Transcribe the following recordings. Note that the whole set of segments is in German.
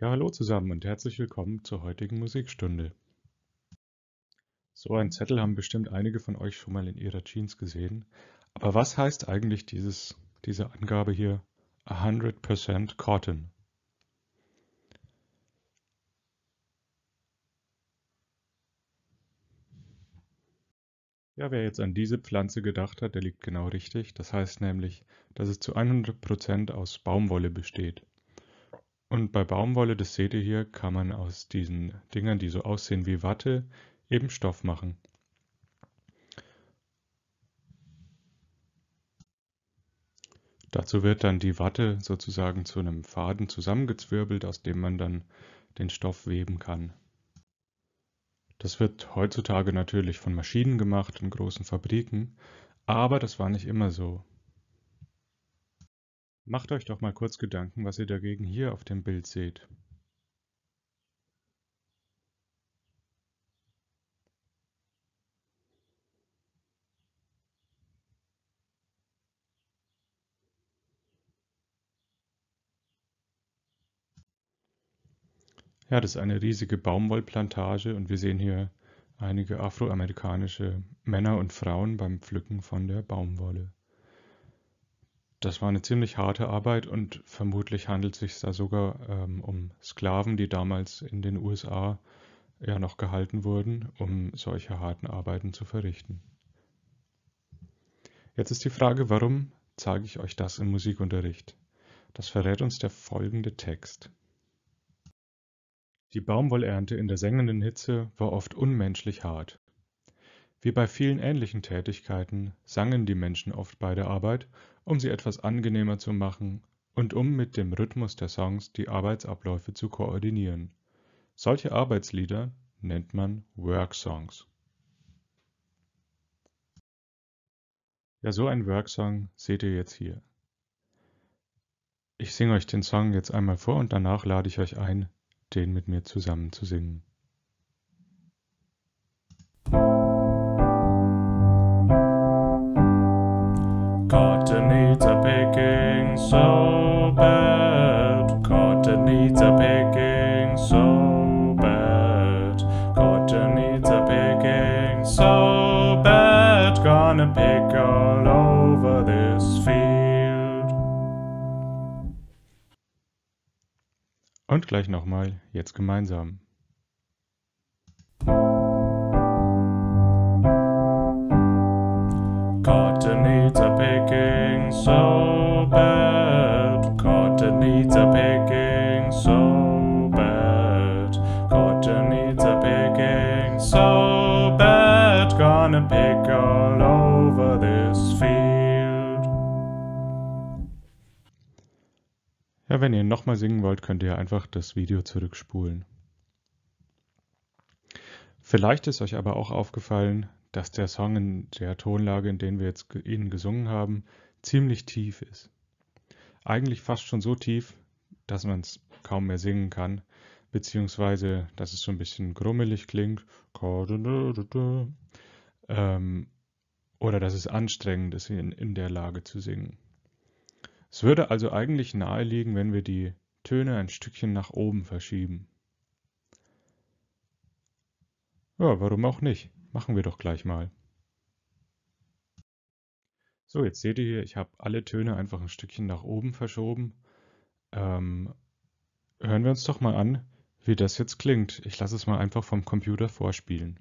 Ja, hallo zusammen und herzlich willkommen zur heutigen Musikstunde. So ein Zettel haben bestimmt einige von euch schon mal in ihrer Jeans gesehen. Aber was heißt eigentlich dieses, diese Angabe hier 100% Cotton? Ja, wer jetzt an diese Pflanze gedacht hat, der liegt genau richtig. Das heißt nämlich, dass es zu 100% aus Baumwolle besteht. Und bei Baumwolle, das seht ihr hier, kann man aus diesen Dingern, die so aussehen wie Watte, eben Stoff machen. Dazu wird dann die Watte sozusagen zu einem Faden zusammengezwirbelt, aus dem man dann den Stoff weben kann. Das wird heutzutage natürlich von Maschinen gemacht in großen Fabriken, aber das war nicht immer so. Macht euch doch mal kurz Gedanken, was ihr dagegen hier auf dem Bild seht. Ja, das ist eine riesige Baumwollplantage und wir sehen hier einige afroamerikanische Männer und Frauen beim Pflücken von der Baumwolle. Das war eine ziemlich harte Arbeit und vermutlich handelt es sich da sogar ähm, um Sklaven, die damals in den USA ja noch gehalten wurden, um solche harten Arbeiten zu verrichten. Jetzt ist die Frage, warum zeige ich euch das im Musikunterricht? Das verrät uns der folgende Text. Die Baumwollernte in der sengenden Hitze war oft unmenschlich hart. Wie bei vielen ähnlichen Tätigkeiten sangen die Menschen oft bei der Arbeit um sie etwas angenehmer zu machen und um mit dem Rhythmus der Songs die Arbeitsabläufe zu koordinieren. Solche Arbeitslieder nennt man Worksongs. Ja, so ein Worksong seht ihr jetzt hier. Ich singe euch den Song jetzt einmal vor und danach lade ich euch ein, den mit mir zusammen zu singen. Und gleich nochmal, jetzt gemeinsam. Cotton needs a picking so bad. Ja, wenn ihr nochmal singen wollt, könnt ihr einfach das Video zurückspulen. Vielleicht ist euch aber auch aufgefallen, dass der Song in der Tonlage, in der wir jetzt ihn gesungen haben, ziemlich tief ist. Eigentlich fast schon so tief, dass man es kaum mehr singen kann, beziehungsweise dass es so ein bisschen grummelig klingt ähm, oder dass es anstrengend ist, in, in der Lage zu singen. Es würde also eigentlich naheliegen, wenn wir die Töne ein Stückchen nach oben verschieben. Ja, warum auch nicht? Machen wir doch gleich mal. So, jetzt seht ihr hier, ich habe alle Töne einfach ein Stückchen nach oben verschoben. Ähm, hören wir uns doch mal an, wie das jetzt klingt. Ich lasse es mal einfach vom Computer vorspielen.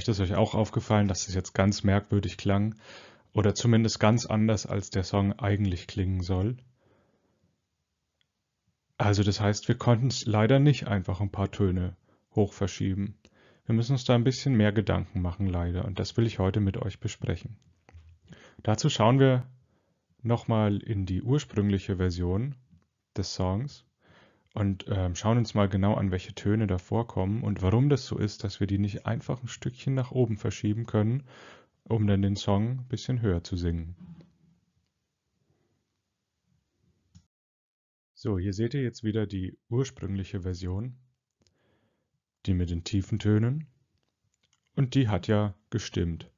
Vielleicht ist euch auch aufgefallen, dass es jetzt ganz merkwürdig klang oder zumindest ganz anders, als der Song eigentlich klingen soll. Also das heißt, wir konnten es leider nicht einfach ein paar Töne hoch verschieben. Wir müssen uns da ein bisschen mehr Gedanken machen, leider, und das will ich heute mit euch besprechen. Dazu schauen wir nochmal in die ursprüngliche Version des Songs und ähm, schauen uns mal genau an, welche Töne da vorkommen und warum das so ist, dass wir die nicht einfach ein Stückchen nach oben verschieben können, um dann den Song ein bisschen höher zu singen. So, hier seht ihr jetzt wieder die ursprüngliche Version, die mit den tiefen Tönen und die hat ja gestimmt.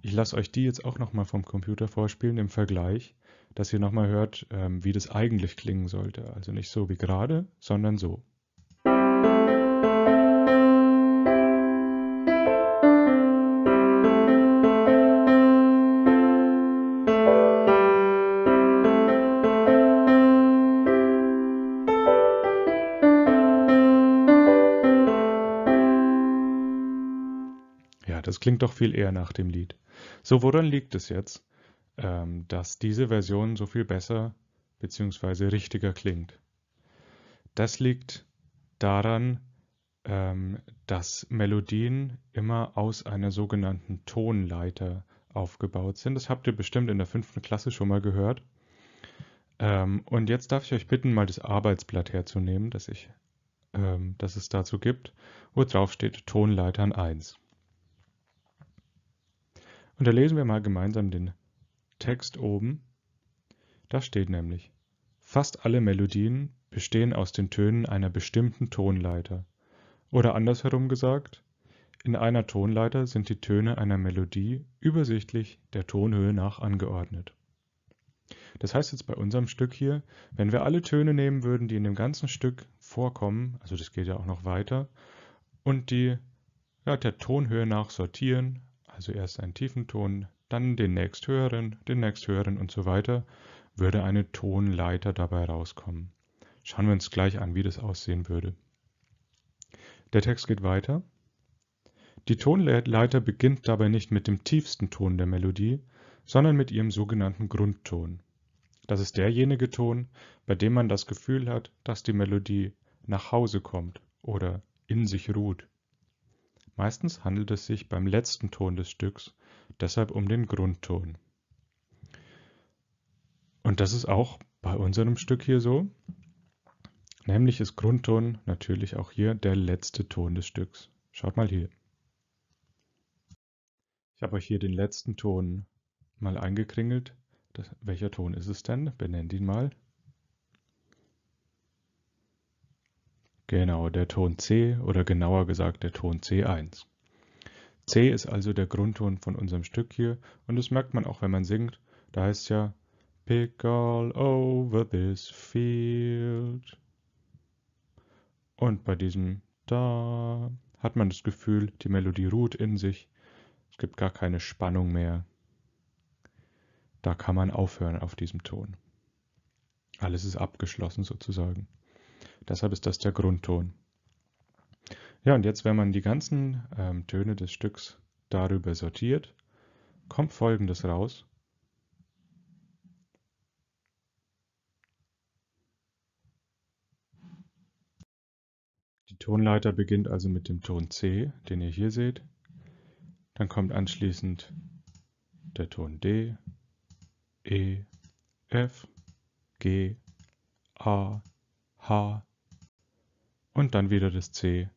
Ich lasse euch die jetzt auch nochmal vom Computer vorspielen im Vergleich dass ihr nochmal hört, ähm, wie das eigentlich klingen sollte. Also nicht so wie gerade, sondern so. Ja, das klingt doch viel eher nach dem Lied. So, woran liegt es jetzt? Ähm, dass diese Version so viel besser bzw. richtiger klingt. Das liegt daran, ähm, dass Melodien immer aus einer sogenannten Tonleiter aufgebaut sind. Das habt ihr bestimmt in der fünften Klasse schon mal gehört. Ähm, und jetzt darf ich euch bitten, mal das Arbeitsblatt herzunehmen, das, ich, dass es dazu gibt, wo drauf steht Tonleitern 1. Und da lesen wir mal gemeinsam den Text oben. Da steht nämlich, fast alle Melodien bestehen aus den Tönen einer bestimmten Tonleiter. Oder andersherum gesagt, in einer Tonleiter sind die Töne einer Melodie übersichtlich der Tonhöhe nach angeordnet. Das heißt jetzt bei unserem Stück hier, wenn wir alle Töne nehmen würden, die in dem ganzen Stück vorkommen, also das geht ja auch noch weiter, und die ja, der Tonhöhe nach sortieren, also erst einen tiefen Ton, dann den nächsthöheren, den nächsthöheren und so weiter, würde eine Tonleiter dabei rauskommen. Schauen wir uns gleich an, wie das aussehen würde. Der Text geht weiter. Die Tonleiter beginnt dabei nicht mit dem tiefsten Ton der Melodie, sondern mit ihrem sogenannten Grundton. Das ist derjenige Ton, bei dem man das Gefühl hat, dass die Melodie nach Hause kommt oder in sich ruht. Meistens handelt es sich beim letzten Ton des Stücks deshalb um den Grundton. Und das ist auch bei unserem Stück hier so. Nämlich ist Grundton natürlich auch hier der letzte Ton des Stücks. Schaut mal hier. Ich habe euch hier den letzten Ton mal eingekringelt. Das, welcher Ton ist es denn? Benennt ihn mal. Genau, der Ton C oder genauer gesagt der Ton C1. C ist also der Grundton von unserem Stück hier und das merkt man auch, wenn man singt. Da heißt es ja Pick all over this field. Und bei diesem Da hat man das Gefühl, die Melodie ruht in sich. Es gibt gar keine Spannung mehr. Da kann man aufhören auf diesem Ton. Alles ist abgeschlossen sozusagen. Deshalb ist das der Grundton. Ja, und jetzt, wenn man die ganzen ähm, Töne des Stücks darüber sortiert, kommt Folgendes raus. Die Tonleiter beginnt also mit dem Ton C, den ihr hier seht. Dann kommt anschließend der Ton D, E, F, G, A, H und dann wieder das C.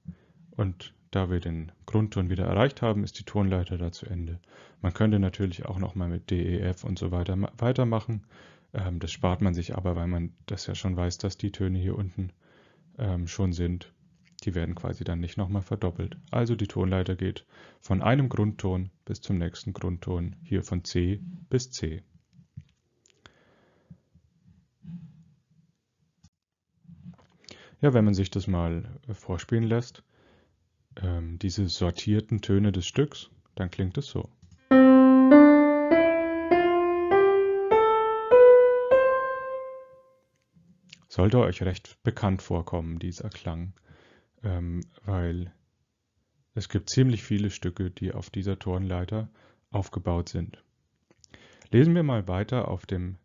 Und da wir den Grundton wieder erreicht haben, ist die Tonleiter da zu Ende. Man könnte natürlich auch nochmal mit DEF und so weiter weitermachen. Ähm, das spart man sich aber, weil man das ja schon weiß, dass die Töne hier unten ähm, schon sind. Die werden quasi dann nicht nochmal verdoppelt. Also die Tonleiter geht von einem Grundton bis zum nächsten Grundton, hier von C bis C. Ja, wenn man sich das mal äh, vorspielen lässt, ähm, diese sortierten Töne des Stücks, dann klingt es so. Sollte euch recht bekannt vorkommen, dieser Klang, ähm, weil es gibt ziemlich viele Stücke, die auf dieser Tonleiter aufgebaut sind. Lesen wir mal weiter auf dem,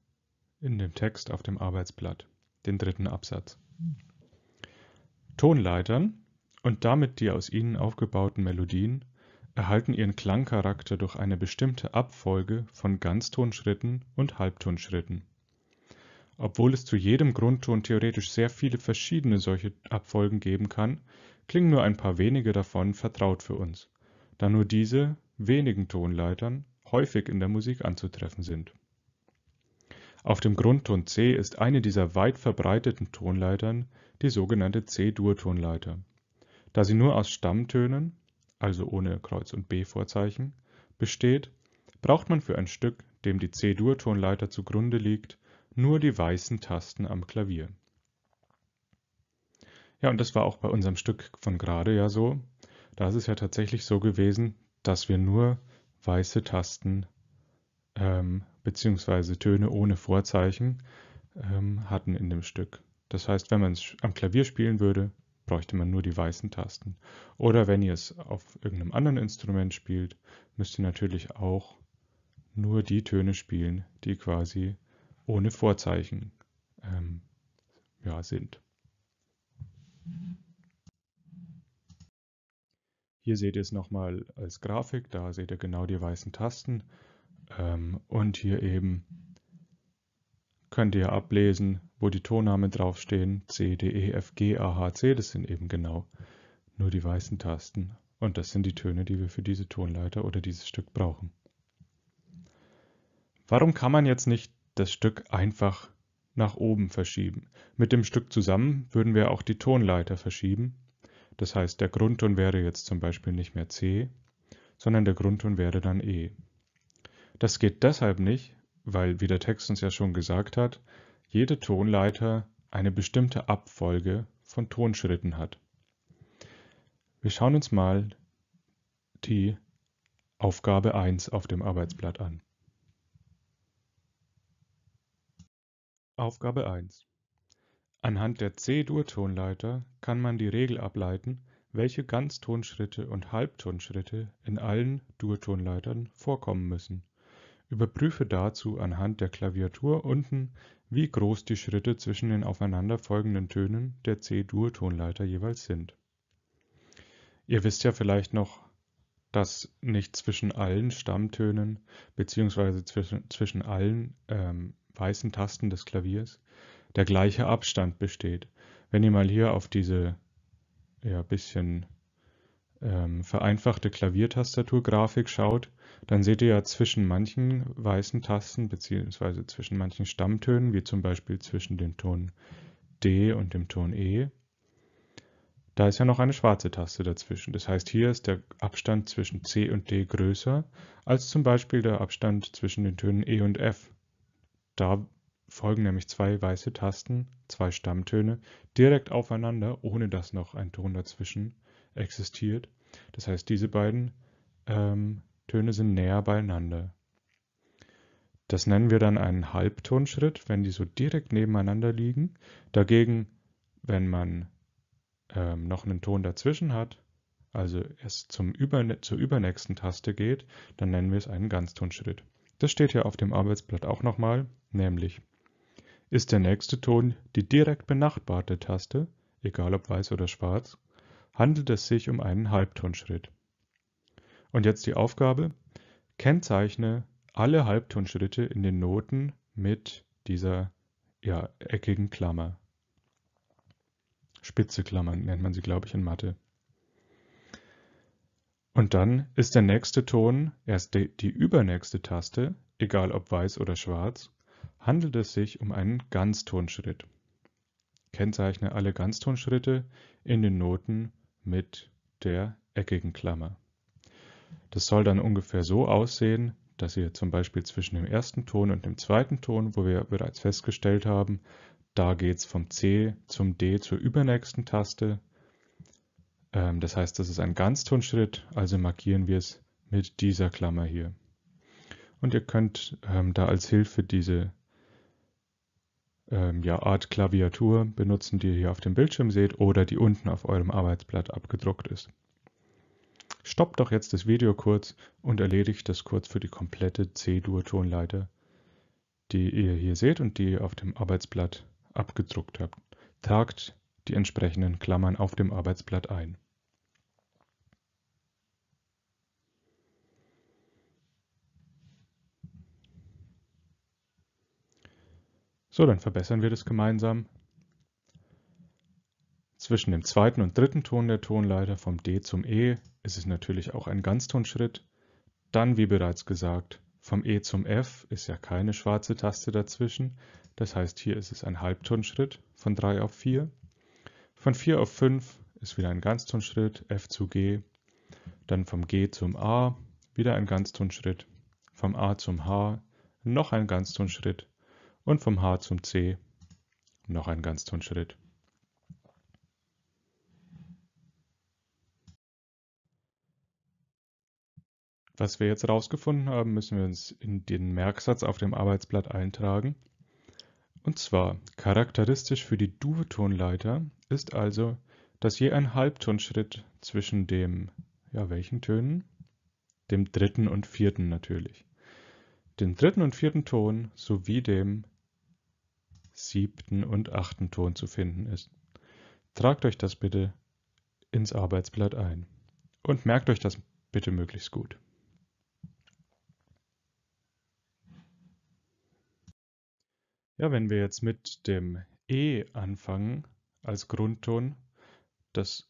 in dem Text auf dem Arbeitsblatt, den dritten Absatz. Tonleitern und damit die aus ihnen aufgebauten Melodien erhalten ihren Klangcharakter durch eine bestimmte Abfolge von Ganztonschritten und Halbtonschritten. Obwohl es zu jedem Grundton theoretisch sehr viele verschiedene solche Abfolgen geben kann, klingen nur ein paar wenige davon vertraut für uns, da nur diese wenigen Tonleitern häufig in der Musik anzutreffen sind. Auf dem Grundton C ist eine dieser weit verbreiteten Tonleitern die sogenannte C-Dur-Tonleiter da sie nur aus Stammtönen (also ohne Kreuz und B-Vorzeichen) besteht, braucht man für ein Stück, dem die C-Dur-Tonleiter zugrunde liegt, nur die weißen Tasten am Klavier. Ja, und das war auch bei unserem Stück von gerade ja so. Da ist es ja tatsächlich so gewesen, dass wir nur weiße Tasten ähm, bzw. Töne ohne Vorzeichen ähm, hatten in dem Stück. Das heißt, wenn man es am Klavier spielen würde, bräuchte man nur die weißen Tasten. Oder wenn ihr es auf irgendeinem anderen Instrument spielt, müsst ihr natürlich auch nur die Töne spielen, die quasi ohne Vorzeichen ähm, ja, sind. Hier seht ihr es nochmal als Grafik, da seht ihr genau die weißen Tasten. Ähm, und hier eben könnt ihr ablesen, wo die Tonnamen draufstehen, C, D, E, F, G, A, H, C, das sind eben genau nur die weißen Tasten. Und das sind die Töne, die wir für diese Tonleiter oder dieses Stück brauchen. Warum kann man jetzt nicht das Stück einfach nach oben verschieben? Mit dem Stück zusammen würden wir auch die Tonleiter verschieben. Das heißt, der Grundton wäre jetzt zum Beispiel nicht mehr C, sondern der Grundton wäre dann E. Das geht deshalb nicht, weil, wie der Text uns ja schon gesagt hat, jede Tonleiter eine bestimmte Abfolge von Tonschritten hat. Wir schauen uns mal die Aufgabe 1 auf dem Arbeitsblatt an. Aufgabe 1. Anhand der C-Dur-Tonleiter kann man die Regel ableiten, welche Ganztonschritte und Halbtonschritte in allen Durtonleitern vorkommen müssen Überprüfe dazu anhand der Klaviatur unten, wie groß die Schritte zwischen den aufeinanderfolgenden Tönen der C-Dur-Tonleiter jeweils sind. Ihr wisst ja vielleicht noch, dass nicht zwischen allen Stammtönen bzw. Zwischen, zwischen allen ähm, weißen Tasten des Klaviers der gleiche Abstand besteht. Wenn ihr mal hier auf diese ja, bisschen ähm, vereinfachte Klaviertastaturgrafik schaut, dann seht ihr ja zwischen manchen weißen Tasten beziehungsweise zwischen manchen Stammtönen, wie zum Beispiel zwischen dem Ton D und dem Ton E, da ist ja noch eine schwarze Taste dazwischen. Das heißt, hier ist der Abstand zwischen C und D größer als zum Beispiel der Abstand zwischen den Tönen E und F. Da folgen nämlich zwei weiße Tasten, zwei Stammtöne, direkt aufeinander, ohne dass noch ein Ton dazwischen existiert. Das heißt, diese beiden ähm, Töne sind näher beieinander. Das nennen wir dann einen Halbtonschritt, wenn die so direkt nebeneinander liegen. Dagegen, wenn man ähm, noch einen Ton dazwischen hat, also es zum Überne zur übernächsten Taste geht, dann nennen wir es einen Ganztonschritt. Das steht hier auf dem Arbeitsblatt auch nochmal, nämlich ist der nächste Ton die direkt benachbarte Taste, egal ob weiß oder schwarz, handelt es sich um einen Halbtonschritt. Und jetzt die Aufgabe. Kennzeichne alle Halbtonschritte in den Noten mit dieser ja, eckigen Klammer. Spitze Klammern nennt man sie, glaube ich, in Mathe. Und dann ist der nächste Ton, erst die, die übernächste Taste, egal ob weiß oder schwarz, handelt es sich um einen Ganztonschritt. Kennzeichne alle Ganztonschritte in den Noten mit der eckigen Klammer. Das soll dann ungefähr so aussehen, dass ihr zum Beispiel zwischen dem ersten Ton und dem zweiten Ton, wo wir bereits festgestellt haben, da geht es vom C zum D zur übernächsten Taste. Ähm, das heißt, das ist ein Ganztonschritt, also markieren wir es mit dieser Klammer hier. Und ihr könnt ähm, da als Hilfe diese ähm, ja, Art Klaviatur benutzen, die ihr hier auf dem Bildschirm seht oder die unten auf eurem Arbeitsblatt abgedruckt ist. Stoppt doch jetzt das Video kurz und erledigt das kurz für die komplette C-Dur-Tonleiter, die ihr hier seht und die ihr auf dem Arbeitsblatt abgedruckt habt. Tragt die entsprechenden Klammern auf dem Arbeitsblatt ein. So, dann verbessern wir das gemeinsam. Zwischen dem zweiten und dritten Ton der Tonleiter vom D zum E ist es natürlich auch ein Ganztonschritt. Dann, wie bereits gesagt, vom E zum F ist ja keine schwarze Taste dazwischen. Das heißt, hier ist es ein Halbtonschritt von 3 auf 4. Von 4 auf 5 ist wieder ein Ganztonschritt, F zu G. Dann vom G zum A wieder ein Ganztonschritt. Vom A zum H noch ein Ganztonschritt. Und vom H zum C noch ein Ganztonschritt. Was wir jetzt herausgefunden haben, müssen wir uns in den Merksatz auf dem Arbeitsblatt eintragen. Und zwar, charakteristisch für die dur ist also, dass je ein Halbtonschritt zwischen dem, ja welchen Tönen? Dem dritten und vierten natürlich. Den dritten und vierten Ton sowie dem siebten und achten Ton zu finden ist. Tragt euch das bitte ins Arbeitsblatt ein und merkt euch das bitte möglichst gut. Ja, wenn wir jetzt mit dem E anfangen als Grundton, das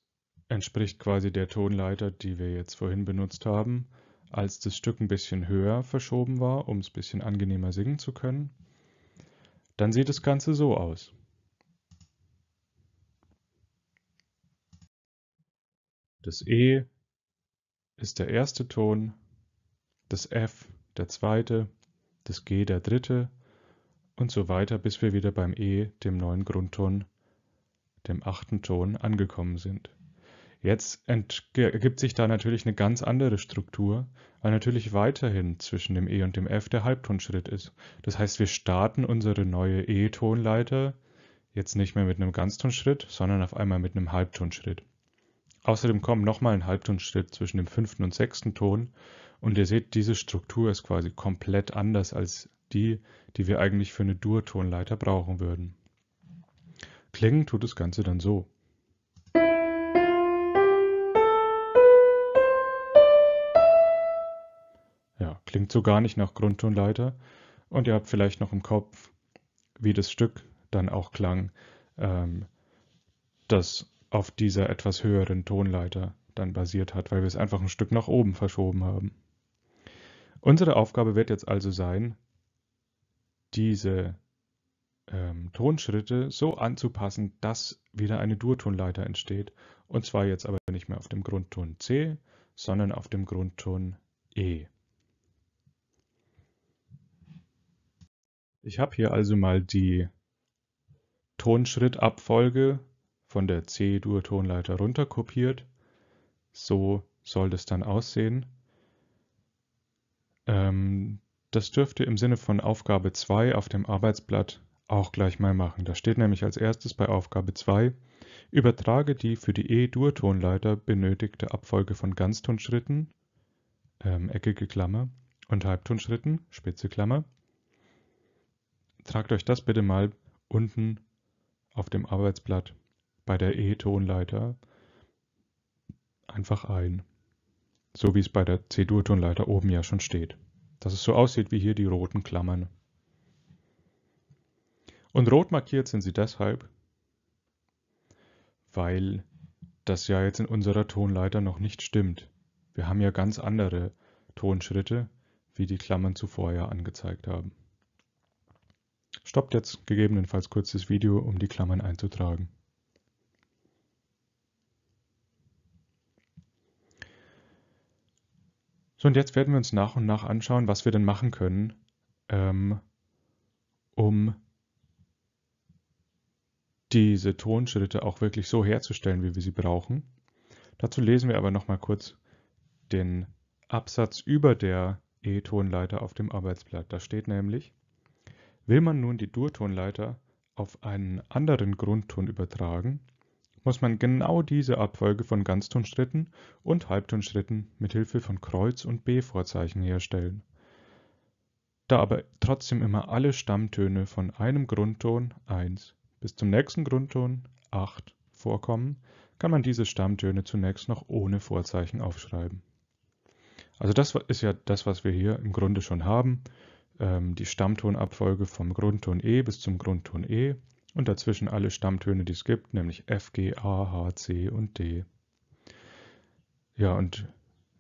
entspricht quasi der Tonleiter, die wir jetzt vorhin benutzt haben, als das Stück ein bisschen höher verschoben war, um es ein bisschen angenehmer singen zu können, dann sieht das Ganze so aus. Das E ist der erste Ton, das F der zweite, das G der dritte, und so weiter, bis wir wieder beim E, dem neuen Grundton, dem achten Ton, angekommen sind. Jetzt ergibt sich da natürlich eine ganz andere Struktur, weil natürlich weiterhin zwischen dem E und dem F der Halbtonschritt ist. Das heißt, wir starten unsere neue E-Tonleiter jetzt nicht mehr mit einem Ganztonschritt, sondern auf einmal mit einem Halbtonschritt. Außerdem kommt nochmal ein Halbtonschritt zwischen dem fünften und sechsten Ton und ihr seht, diese Struktur ist quasi komplett anders als die, die wir eigentlich für eine Dur-Tonleiter brauchen würden. Klingen tut das Ganze dann so. Ja, klingt so gar nicht nach Grundtonleiter und ihr habt vielleicht noch im Kopf, wie das Stück dann auch klang, ähm, das auf dieser etwas höheren Tonleiter dann basiert hat, weil wir es einfach ein Stück nach oben verschoben haben. Unsere Aufgabe wird jetzt also sein, diese ähm, Tonschritte so anzupassen, dass wieder eine Durtonleiter entsteht. Und zwar jetzt aber nicht mehr auf dem Grundton C, sondern auf dem Grundton E. Ich habe hier also mal die Tonschrittabfolge von der C-Dur-Tonleiter runter So soll das dann aussehen. Ähm, das dürft ihr im Sinne von Aufgabe 2 auf dem Arbeitsblatt auch gleich mal machen. Da steht nämlich als erstes bei Aufgabe 2, übertrage die für die E-Dur-Tonleiter benötigte Abfolge von Ganztonschritten, ähm, eckige Klammer, und Halbtonschritten, spitze Klammer. Tragt euch das bitte mal unten auf dem Arbeitsblatt bei der E-Tonleiter einfach ein, so wie es bei der C-Dur-Tonleiter oben ja schon steht dass es so aussieht wie hier die roten Klammern. Und rot markiert sind sie deshalb, weil das ja jetzt in unserer Tonleiter noch nicht stimmt. Wir haben ja ganz andere Tonschritte, wie die Klammern zuvor ja angezeigt haben. Stoppt jetzt gegebenenfalls kurz das Video, um die Klammern einzutragen. So, und jetzt werden wir uns nach und nach anschauen, was wir denn machen können, ähm, um diese Tonschritte auch wirklich so herzustellen, wie wir sie brauchen. Dazu lesen wir aber nochmal kurz den Absatz über der E-Tonleiter auf dem Arbeitsblatt. Da steht nämlich, will man nun die Dur-Tonleiter auf einen anderen Grundton übertragen, muss man genau diese Abfolge von Ganztonschritten und Halbtonschritten mit Hilfe von Kreuz- und B-Vorzeichen herstellen. Da aber trotzdem immer alle Stammtöne von einem Grundton 1 bis zum nächsten Grundton 8 vorkommen, kann man diese Stammtöne zunächst noch ohne Vorzeichen aufschreiben. Also das ist ja das, was wir hier im Grunde schon haben. Ähm, die Stammtonabfolge vom Grundton E bis zum Grundton E und dazwischen alle Stammtöne, die es gibt, nämlich F, G, A, H, C und D. Ja, und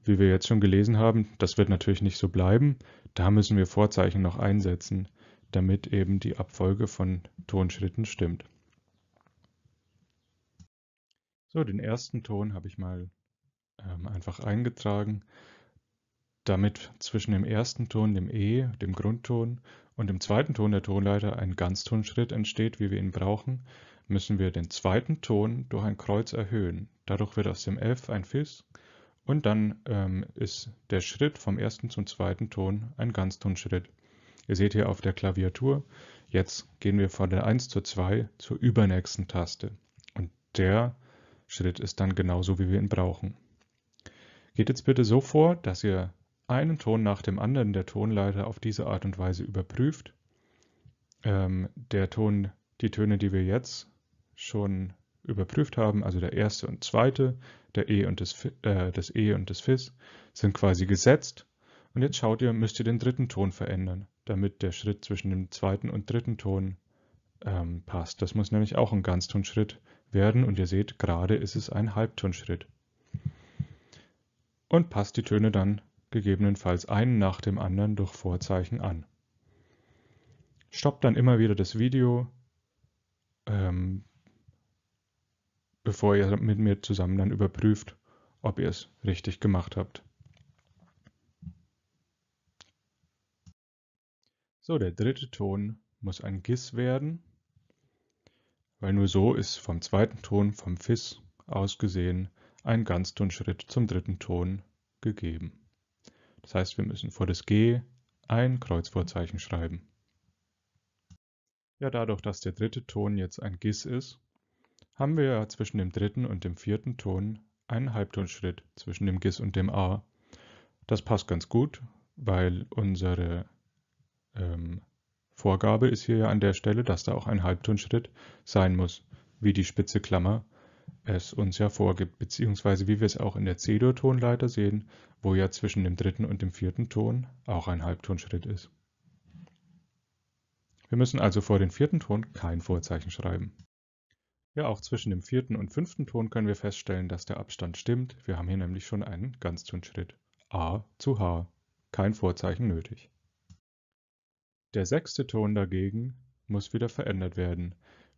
wie wir jetzt schon gelesen haben, das wird natürlich nicht so bleiben. Da müssen wir Vorzeichen noch einsetzen, damit eben die Abfolge von Tonschritten stimmt. So, den ersten Ton habe ich mal ähm, einfach eingetragen, damit zwischen dem ersten Ton, dem E, dem Grundton und im zweiten Ton der Tonleiter ein Ganztonschritt entsteht, wie wir ihn brauchen, müssen wir den zweiten Ton durch ein Kreuz erhöhen. Dadurch wird aus dem F ein Fis und dann ähm, ist der Schritt vom ersten zum zweiten Ton ein Ganztonschritt. Ihr seht hier auf der Klaviatur, jetzt gehen wir von der 1 zur 2 zur übernächsten Taste. Und der Schritt ist dann genauso, wie wir ihn brauchen. Geht jetzt bitte so vor, dass ihr einen Ton nach dem anderen der Tonleiter auf diese Art und Weise überprüft. Ähm, der Ton, die Töne, die wir jetzt schon überprüft haben, also der erste und zweite, der E und das, äh, das E und das Fis, sind quasi gesetzt. Und jetzt schaut ihr, müsst ihr den dritten Ton verändern, damit der Schritt zwischen dem zweiten und dritten Ton ähm, passt. Das muss nämlich auch ein Ganztonschritt werden und ihr seht, gerade ist es ein Halbtonschritt. Und passt die Töne dann gegebenenfalls einen nach dem anderen durch Vorzeichen an. Stoppt dann immer wieder das Video, ähm, bevor ihr mit mir zusammen dann überprüft, ob ihr es richtig gemacht habt. So, der dritte Ton muss ein Giss werden, weil nur so ist vom zweiten Ton, vom FIS aus gesehen, ein Ganztonschritt zum dritten Ton gegeben. Das heißt, wir müssen vor das G ein Kreuzvorzeichen schreiben. Ja, dadurch, dass der dritte Ton jetzt ein GIS ist, haben wir ja zwischen dem dritten und dem vierten Ton einen Halbtonschritt zwischen dem GIS und dem A. Das passt ganz gut, weil unsere ähm, Vorgabe ist hier ja an der Stelle, dass da auch ein Halbtonschritt sein muss, wie die spitze Klammer es uns ja vorgibt, beziehungsweise wie wir es auch in der C-Dur-Tonleiter sehen, wo ja zwischen dem dritten und dem vierten Ton auch ein Halbtonschritt ist. Wir müssen also vor dem vierten Ton kein Vorzeichen schreiben. Ja, auch zwischen dem vierten und fünften Ton können wir feststellen, dass der Abstand stimmt. Wir haben hier nämlich schon einen Ganztonschritt. A zu H. Kein Vorzeichen nötig. Der sechste Ton dagegen muss wieder verändert werden.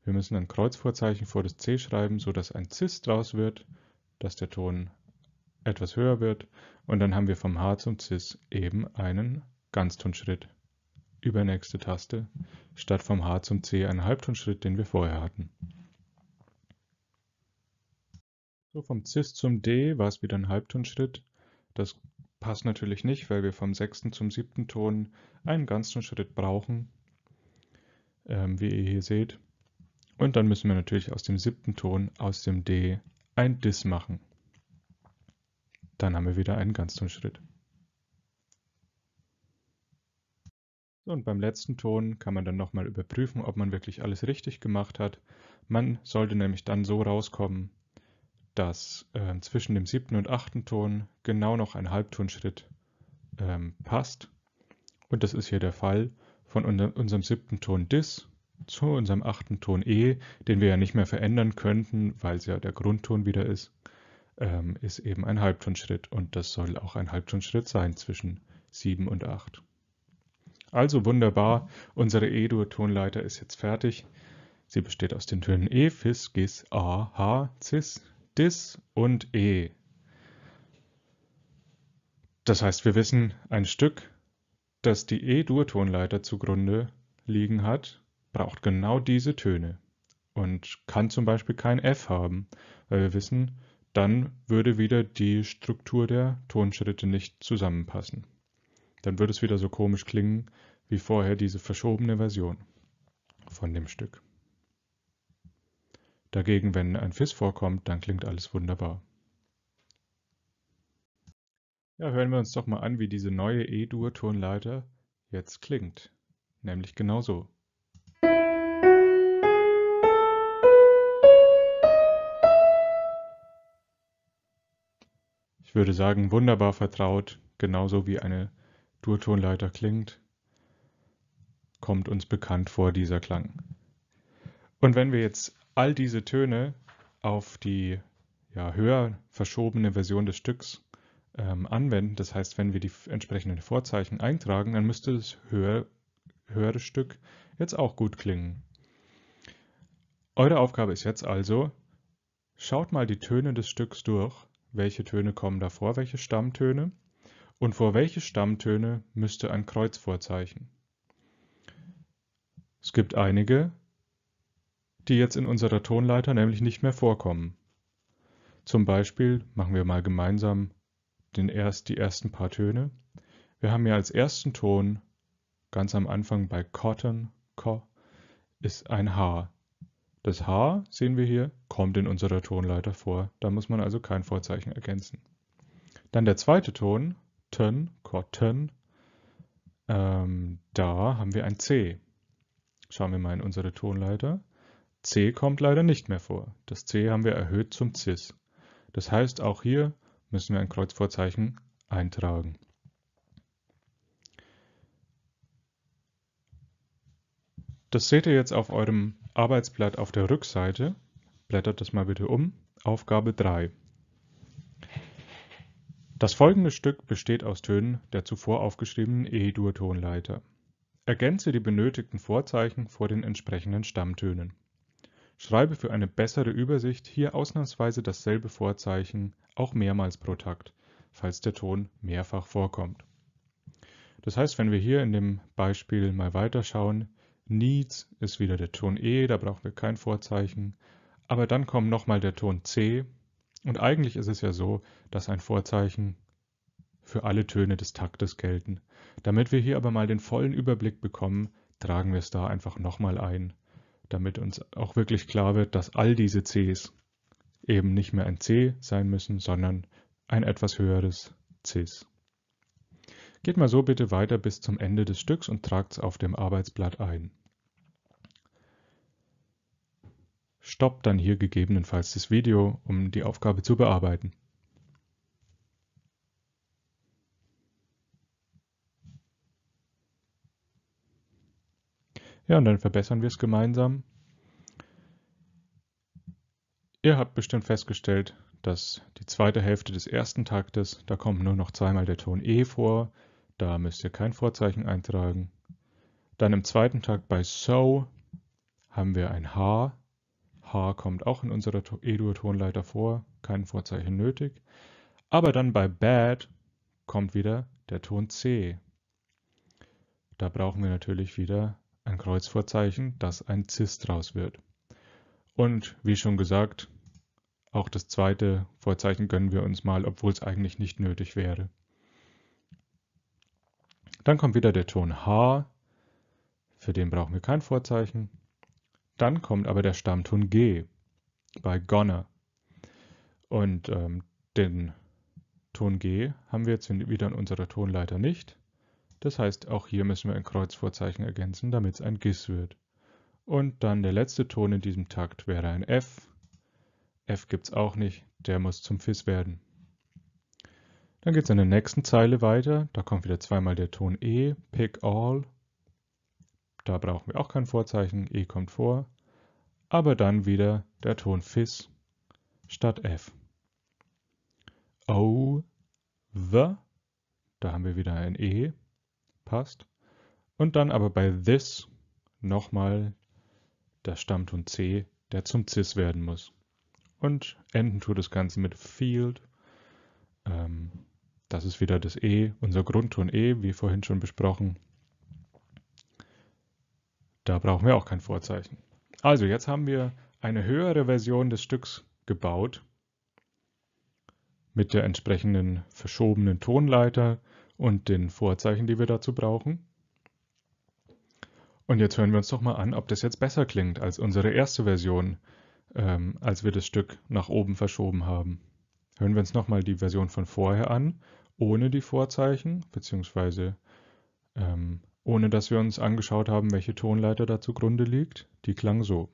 Wir müssen ein Kreuzvorzeichen vor das C schreiben, sodass ein Cis draus wird, dass der Ton etwas höher wird und dann haben wir vom H zum Cis eben einen Ganztonschritt. Übernächste Taste, statt vom H zum C einen Halbtonschritt, den wir vorher hatten. So, vom Cis zum D war es wieder ein Halbtonschritt. Das passt natürlich nicht, weil wir vom sechsten zum siebten Ton einen Ganztonschritt brauchen, ähm, wie ihr hier seht. Und dann müssen wir natürlich aus dem siebten Ton, aus dem D, ein Dis machen. Dann haben wir wieder einen Ganztonschritt. Und beim letzten Ton kann man dann nochmal überprüfen, ob man wirklich alles richtig gemacht hat. Man sollte nämlich dann so rauskommen, dass äh, zwischen dem siebten und achten Ton genau noch ein Halbtonschritt ähm, passt. Und das ist hier der Fall. Von unser, unserem siebten Ton Dis zu unserem achten Ton E, den wir ja nicht mehr verändern könnten, weil es ja der Grundton wieder ist, ähm, ist eben ein Halbtonschritt und das soll auch ein Halbtonschritt sein zwischen 7 und 8. Also wunderbar, unsere E-Dur-Tonleiter ist jetzt fertig. Sie besteht aus den Tönen E, Fis, Gis, A, H, Cis, Dis und E. Das heißt, wir wissen ein Stück, das die E-Dur-Tonleiter zugrunde liegen hat braucht genau diese Töne und kann zum Beispiel kein F haben, weil wir wissen, dann würde wieder die Struktur der Tonschritte nicht zusammenpassen. Dann würde es wieder so komisch klingen wie vorher diese verschobene Version von dem Stück. Dagegen, wenn ein Fis vorkommt, dann klingt alles wunderbar. Ja, hören wir uns doch mal an, wie diese neue E-Dur-Tonleiter jetzt klingt. Nämlich genau so. ich würde sagen, wunderbar vertraut, genauso wie eine Durtonleiter klingt, kommt uns bekannt vor dieser Klang. Und wenn wir jetzt all diese Töne auf die ja, höher verschobene Version des Stücks ähm, anwenden, das heißt, wenn wir die entsprechenden Vorzeichen eintragen, dann müsste das höher, höhere Stück jetzt auch gut klingen. Eure Aufgabe ist jetzt also, schaut mal die Töne des Stücks durch welche Töne kommen davor, welche Stammtöne und vor welche Stammtöne müsste ein Kreuz vorzeichen. Es gibt einige, die jetzt in unserer Tonleiter nämlich nicht mehr vorkommen. Zum Beispiel machen wir mal gemeinsam den erst, die ersten paar Töne. Wir haben ja als ersten Ton ganz am Anfang bei Cotton, Co, ist ein H. Das H, sehen wir hier, kommt in unserer Tonleiter vor. Da muss man also kein Vorzeichen ergänzen. Dann der zweite Ton, Tön, Kotten. Ähm, da haben wir ein C. Schauen wir mal in unsere Tonleiter. C kommt leider nicht mehr vor. Das C haben wir erhöht zum Cis. Das heißt, auch hier müssen wir ein Kreuzvorzeichen eintragen. Das seht ihr jetzt auf eurem Arbeitsblatt auf der Rückseite, blättert das mal bitte um, Aufgabe 3. Das folgende Stück besteht aus Tönen der zuvor aufgeschriebenen E-Dur-Tonleiter. Ergänze die benötigten Vorzeichen vor den entsprechenden Stammtönen. Schreibe für eine bessere Übersicht hier ausnahmsweise dasselbe Vorzeichen auch mehrmals pro Takt, falls der Ton mehrfach vorkommt. Das heißt, wenn wir hier in dem Beispiel mal weiterschauen, Needs ist wieder der Ton E, da brauchen wir kein Vorzeichen. Aber dann kommt nochmal der Ton C. Und eigentlich ist es ja so, dass ein Vorzeichen für alle Töne des Taktes gelten. Damit wir hier aber mal den vollen Überblick bekommen, tragen wir es da einfach nochmal ein, damit uns auch wirklich klar wird, dass all diese Cs eben nicht mehr ein C sein müssen, sondern ein etwas höheres Cs. Geht mal so bitte weiter bis zum Ende des Stücks und tragt es auf dem Arbeitsblatt ein. Stoppt dann hier gegebenenfalls das Video, um die Aufgabe zu bearbeiten. Ja, und dann verbessern wir es gemeinsam. Ihr habt bestimmt festgestellt, dass die zweite Hälfte des ersten Taktes, da kommt nur noch zweimal der Ton E vor, da müsst ihr kein Vorzeichen eintragen. Dann im zweiten Tag bei So haben wir ein H. H kommt auch in unserer Edu-Tonleiter vor, kein Vorzeichen nötig. Aber dann bei Bad kommt wieder der Ton C. Da brauchen wir natürlich wieder ein Kreuzvorzeichen, dass ein Cis draus wird. Und wie schon gesagt, auch das zweite Vorzeichen gönnen wir uns mal, obwohl es eigentlich nicht nötig wäre. Dann kommt wieder der Ton H, für den brauchen wir kein Vorzeichen. Dann kommt aber der Stammton G bei Gonna. Und ähm, den Ton G haben wir jetzt wieder in unserer Tonleiter nicht. Das heißt, auch hier müssen wir ein Kreuzvorzeichen ergänzen, damit es ein GIS wird. Und dann der letzte Ton in diesem Takt wäre ein F. F gibt es auch nicht, der muss zum Fis werden. Dann geht es in der nächsten Zeile weiter. Da kommt wieder zweimal der Ton E, pick all. Da brauchen wir auch kein Vorzeichen, E kommt vor. Aber dann wieder der Ton Fis statt F. O, oh, the, da haben wir wieder ein E, passt. Und dann aber bei this nochmal der Stammton C, der zum Cis werden muss. Und enden tut das Ganze mit Field. Ähm, das ist wieder das E, unser Grundton E, wie vorhin schon besprochen. Da brauchen wir auch kein Vorzeichen. Also jetzt haben wir eine höhere Version des Stücks gebaut mit der entsprechenden verschobenen Tonleiter und den Vorzeichen, die wir dazu brauchen. Und jetzt hören wir uns doch mal an, ob das jetzt besser klingt als unsere erste Version, ähm, als wir das Stück nach oben verschoben haben. Hören wir uns nochmal die Version von vorher an, ohne die Vorzeichen, beziehungsweise ähm, ohne dass wir uns angeschaut haben, welche Tonleiter da zugrunde liegt. Die klang so.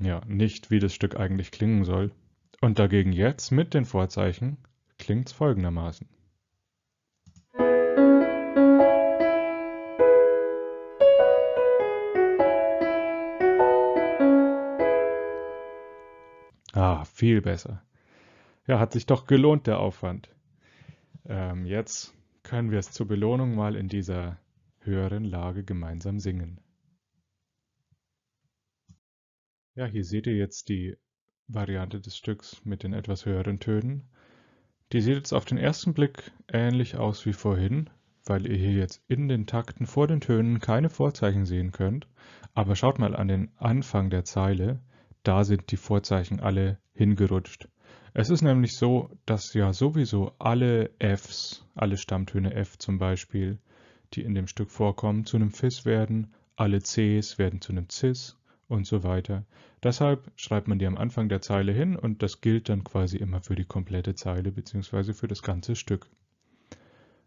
Ja, nicht wie das Stück eigentlich klingen soll. Und dagegen jetzt mit den Vorzeichen klingt es folgendermaßen. viel besser. Ja, hat sich doch gelohnt, der Aufwand. Ähm, jetzt können wir es zur Belohnung mal in dieser höheren Lage gemeinsam singen. Ja, hier seht ihr jetzt die Variante des Stücks mit den etwas höheren Tönen. Die sieht jetzt auf den ersten Blick ähnlich aus wie vorhin, weil ihr hier jetzt in den Takten vor den Tönen keine Vorzeichen sehen könnt. Aber schaut mal an den Anfang der Zeile, da sind die Vorzeichen alle hingerutscht. Es ist nämlich so, dass ja sowieso alle Fs, alle Stammtöne F zum Beispiel, die in dem Stück vorkommen, zu einem Fis werden, alle Cs werden zu einem Cis und so weiter. Deshalb schreibt man die am Anfang der Zeile hin und das gilt dann quasi immer für die komplette Zeile bzw. für das ganze Stück.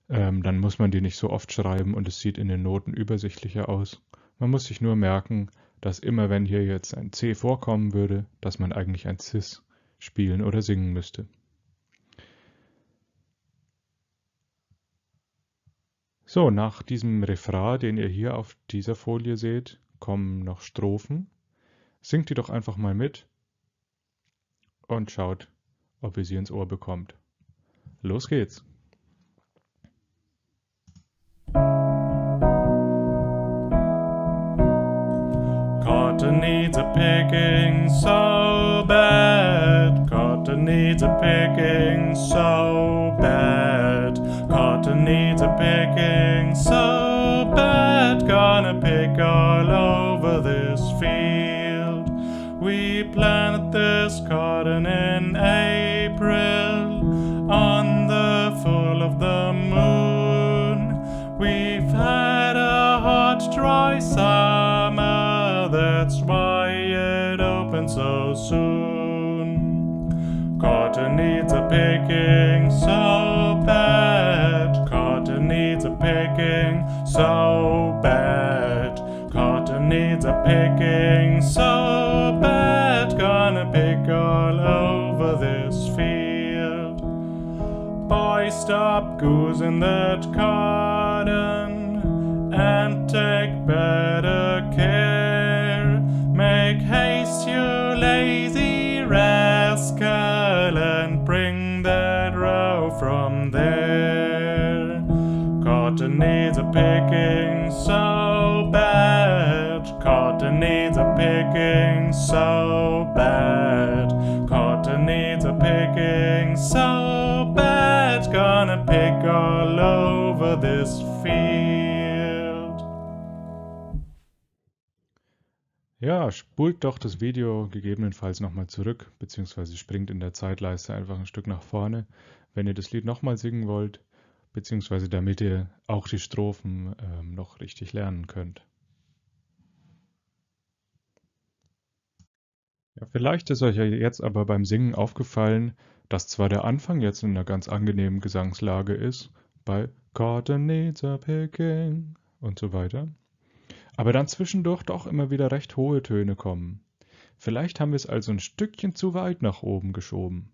Ähm, dann muss man die nicht so oft schreiben und es sieht in den Noten übersichtlicher aus. Man muss sich nur merken, dass immer wenn hier jetzt ein C vorkommen würde, dass man eigentlich ein Cis spielen oder singen müsste. So, nach diesem Refrain, den ihr hier auf dieser Folie seht, kommen noch Strophen. Singt die doch einfach mal mit und schaut, ob ihr sie ins Ohr bekommt. Los geht's! so bad. Cotton needs a picking so bad. Cotton needs a picking so bad. Gonna pick all over this field. We planted this cotton in needs a picking so bad. Cotton needs a picking so bad. Cotton needs a picking so bad. Gonna pick all over this field. Boy, stop goosing that cotton and take better care. Make haste, you lazy. Cotton needs a picking so bad. Cotton needs a picking so bad. Cotton needs a picking so bad. Gonna pick all over this field. Ja, spult doch das Video gegebenenfalls nochmal zurück, beziehungsweise springt in der Zeitleiste einfach ein Stück nach vorne, wenn ihr das Lied nochmal singen wollt beziehungsweise damit ihr auch die Strophen ähm, noch richtig lernen könnt. Ja, vielleicht ist euch ja jetzt aber beim Singen aufgefallen, dass zwar der Anfang jetzt in einer ganz angenehmen Gesangslage ist, bei Cotton needs picking und so weiter, aber dann zwischendurch doch immer wieder recht hohe Töne kommen. Vielleicht haben wir es also ein Stückchen zu weit nach oben geschoben,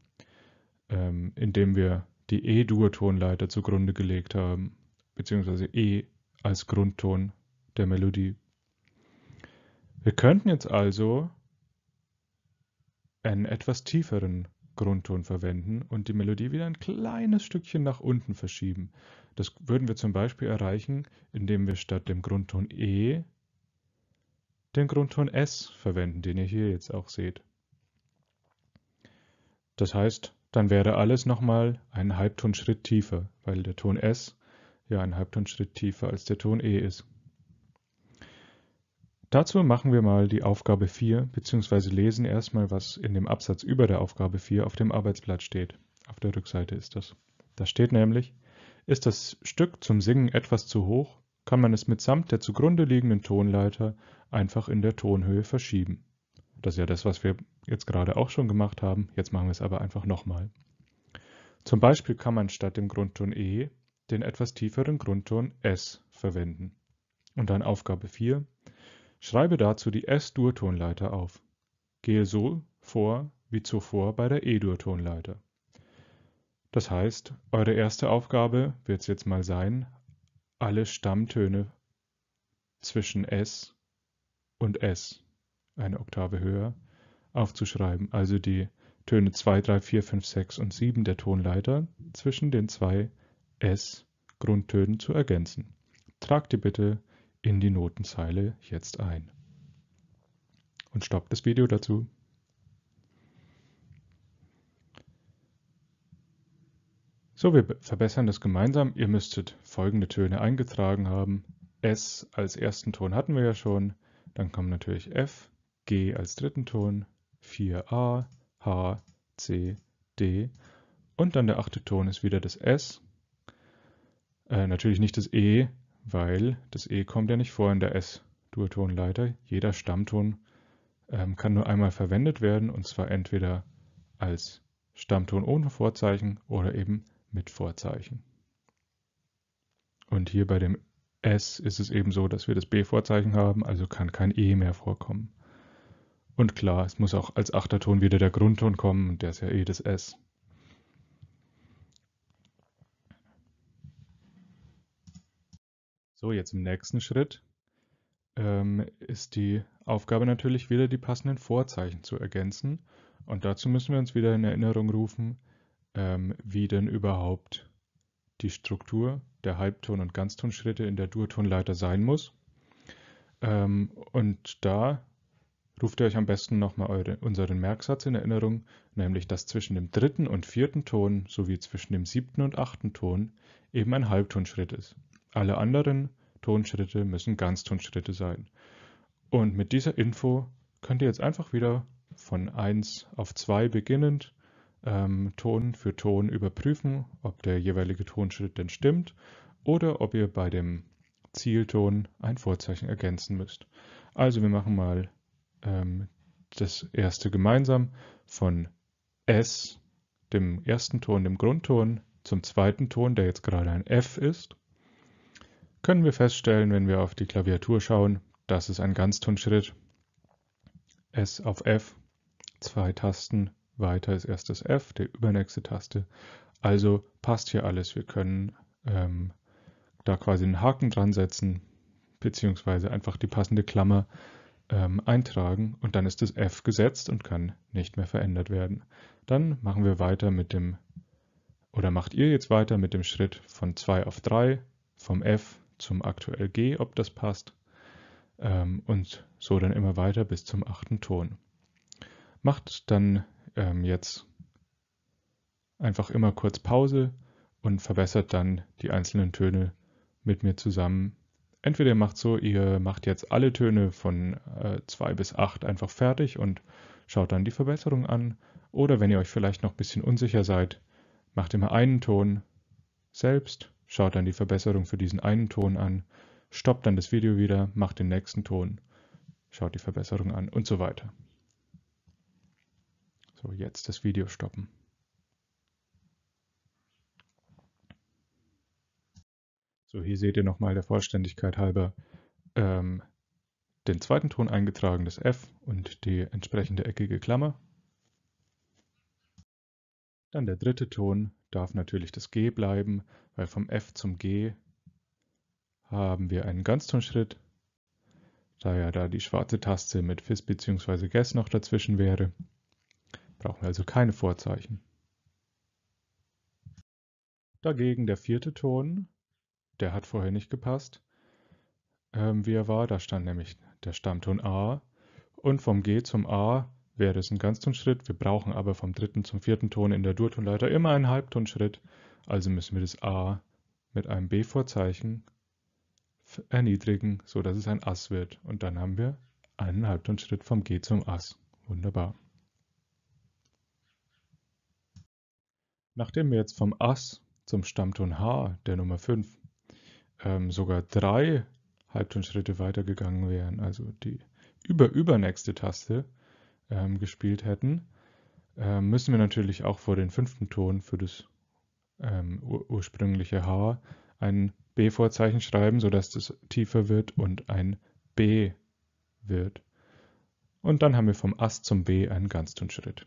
ähm, indem wir die E-Dur-Tonleiter zugrunde gelegt haben, beziehungsweise E als Grundton der Melodie. Wir könnten jetzt also einen etwas tieferen Grundton verwenden und die Melodie wieder ein kleines Stückchen nach unten verschieben. Das würden wir zum Beispiel erreichen, indem wir statt dem Grundton E den Grundton S verwenden, den ihr hier jetzt auch seht. Das heißt, dann wäre alles nochmal einen Halbtonschritt tiefer, weil der Ton S ja einen Halbtonschritt tiefer als der Ton E ist. Dazu machen wir mal die Aufgabe 4 bzw. lesen erstmal, was in dem Absatz über der Aufgabe 4 auf dem Arbeitsblatt steht. Auf der Rückseite ist das. Da steht nämlich, ist das Stück zum Singen etwas zu hoch, kann man es mitsamt der zugrunde liegenden Tonleiter einfach in der Tonhöhe verschieben. Das ist ja das, was wir jetzt gerade auch schon gemacht haben. Jetzt machen wir es aber einfach nochmal. Zum Beispiel kann man statt dem Grundton E den etwas tieferen Grundton S verwenden. Und dann Aufgabe 4. Schreibe dazu die S-Dur-Tonleiter auf. Gehe so vor wie zuvor bei der E-Dur-Tonleiter. Das heißt, eure erste Aufgabe wird es jetzt mal sein, alle Stammtöne zwischen S und S eine Oktave höher, aufzuschreiben. Also die Töne 2, 3, 4, 5, 6 und 7 der Tonleiter zwischen den zwei S-Grundtönen zu ergänzen. Trag die bitte in die Notenzeile jetzt ein. Und stopp das Video dazu. So, wir verbessern das gemeinsam. Ihr müsstet folgende Töne eingetragen haben. S als ersten Ton hatten wir ja schon. Dann kommen natürlich F, G als dritten Ton, 4a, H, C, D. Und dann der achte Ton ist wieder das S. Äh, natürlich nicht das E, weil das E kommt ja nicht vor in der S-Durtonleiter. Jeder Stammton ähm, kann nur einmal verwendet werden und zwar entweder als Stammton ohne Vorzeichen oder eben mit Vorzeichen. Und hier bei dem S ist es eben so, dass wir das B-Vorzeichen haben, also kann kein E mehr vorkommen. Und klar, es muss auch als Achterton wieder der Grundton kommen und der ist ja eh das S. So, jetzt im nächsten Schritt ähm, ist die Aufgabe natürlich wieder die passenden Vorzeichen zu ergänzen. Und dazu müssen wir uns wieder in Erinnerung rufen, ähm, wie denn überhaupt die Struktur der Halbton- und Ganztonschritte in der Durtonleiter sein muss. Ähm, und da Ruft ihr euch am besten nochmal unseren Merksatz in Erinnerung, nämlich dass zwischen dem dritten und vierten Ton sowie zwischen dem siebten und achten Ton eben ein Halbtonschritt ist. Alle anderen Tonschritte müssen Ganztonschritte sein. Und mit dieser Info könnt ihr jetzt einfach wieder von 1 auf 2 beginnend ähm, Ton für Ton überprüfen, ob der jeweilige Tonschritt denn stimmt oder ob ihr bei dem Zielton ein Vorzeichen ergänzen müsst. Also wir machen mal ähm, das erste gemeinsam von S, dem ersten Ton, dem Grundton, zum zweiten Ton, der jetzt gerade ein F ist, können wir feststellen, wenn wir auf die Klaviatur schauen, das ist ein Ganztonschritt. S auf F, zwei Tasten, weiter ist erst das F, die übernächste Taste. Also passt hier alles. Wir können ähm, da quasi einen Haken dran setzen, beziehungsweise einfach die passende Klammer ähm, eintragen und dann ist das f gesetzt und kann nicht mehr verändert werden. Dann machen wir weiter mit dem, oder macht ihr jetzt weiter mit dem Schritt von 2 auf 3, vom f zum aktuell g, ob das passt, ähm, und so dann immer weiter bis zum achten Ton. Macht dann ähm, jetzt einfach immer kurz Pause und verbessert dann die einzelnen Töne mit mir zusammen Entweder ihr macht so, ihr macht jetzt alle Töne von 2 äh, bis 8 einfach fertig und schaut dann die Verbesserung an. Oder wenn ihr euch vielleicht noch ein bisschen unsicher seid, macht immer einen Ton selbst, schaut dann die Verbesserung für diesen einen Ton an, stoppt dann das Video wieder, macht den nächsten Ton, schaut die Verbesserung an und so weiter. So, jetzt das Video stoppen. So, hier seht ihr nochmal der Vollständigkeit halber ähm, den zweiten Ton eingetragen, das F und die entsprechende eckige Klammer. Dann der dritte Ton darf natürlich das G bleiben, weil vom F zum G haben wir einen Ganztonschritt, da ja da die schwarze Taste mit Fis bzw. Guess noch dazwischen wäre. Brauchen wir also keine Vorzeichen. Dagegen der vierte Ton der hat vorher nicht gepasst, ähm, wie er war. Da stand nämlich der Stammton A und vom G zum A wäre es ein Ganztonschritt. Wir brauchen aber vom dritten zum vierten Ton in der Durtonleiter immer einen Halbtonschritt. Also müssen wir das A mit einem B-Vorzeichen erniedrigen, sodass es ein Ass wird. Und dann haben wir einen Halbtonschritt vom G zum Ass. Wunderbar. Nachdem wir jetzt vom Ass zum Stammton H, der Nummer 5, ähm, sogar drei Halbtonschritte weitergegangen wären, also die über übernächste Taste ähm, gespielt hätten, äh, müssen wir natürlich auch vor den fünften Ton für das ähm, ur ursprüngliche H ein B-Vorzeichen schreiben, sodass das tiefer wird und ein B wird. Und dann haben wir vom Ast zum B einen Ganztonschritt.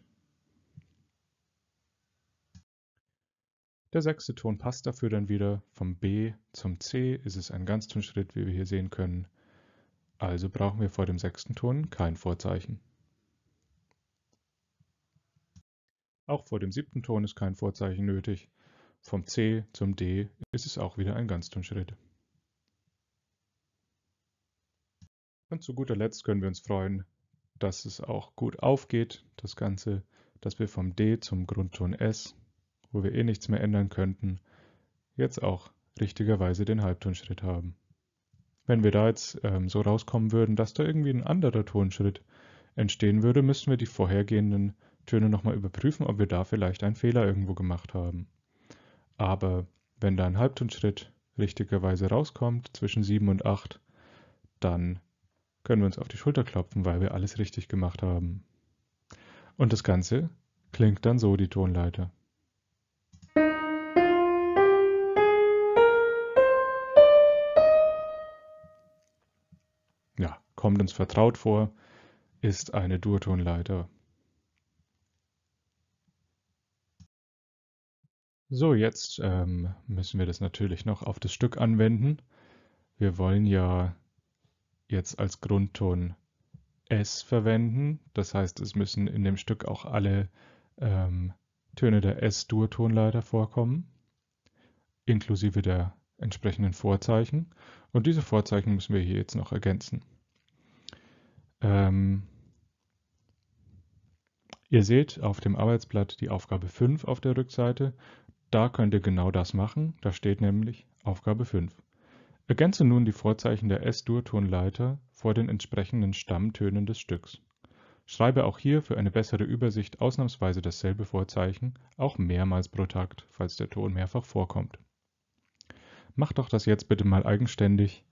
Der sechste Ton passt dafür dann wieder. Vom B zum C ist es ein Ganztonschritt, wie wir hier sehen können. Also brauchen wir vor dem sechsten Ton kein Vorzeichen. Auch vor dem siebten Ton ist kein Vorzeichen nötig. Vom C zum D ist es auch wieder ein Ganztonschritt. Und zu guter Letzt können wir uns freuen, dass es auch gut aufgeht, das Ganze, dass wir vom D zum Grundton S wo wir eh nichts mehr ändern könnten, jetzt auch richtigerweise den Halbtonschritt haben. Wenn wir da jetzt ähm, so rauskommen würden, dass da irgendwie ein anderer Tonschritt entstehen würde, müssten wir die vorhergehenden Töne nochmal überprüfen, ob wir da vielleicht einen Fehler irgendwo gemacht haben. Aber wenn da ein Halbtonschritt richtigerweise rauskommt, zwischen 7 und 8, dann können wir uns auf die Schulter klopfen, weil wir alles richtig gemacht haben. Und das Ganze klingt dann so die Tonleiter. kommt uns vertraut vor, ist eine Durtonleiter. So, jetzt ähm, müssen wir das natürlich noch auf das Stück anwenden. Wir wollen ja jetzt als Grundton S verwenden. Das heißt, es müssen in dem Stück auch alle ähm, Töne der S-Dur-Tonleiter vorkommen, inklusive der entsprechenden Vorzeichen. Und diese Vorzeichen müssen wir hier jetzt noch ergänzen. Ähm, ihr seht auf dem Arbeitsblatt die Aufgabe 5 auf der Rückseite. Da könnt ihr genau das machen. Da steht nämlich Aufgabe 5. Ergänze nun die Vorzeichen der S-Dur-Tonleiter vor den entsprechenden Stammtönen des Stücks. Schreibe auch hier für eine bessere Übersicht ausnahmsweise dasselbe Vorzeichen, auch mehrmals pro Takt, falls der Ton mehrfach vorkommt. Macht doch das jetzt bitte mal eigenständig,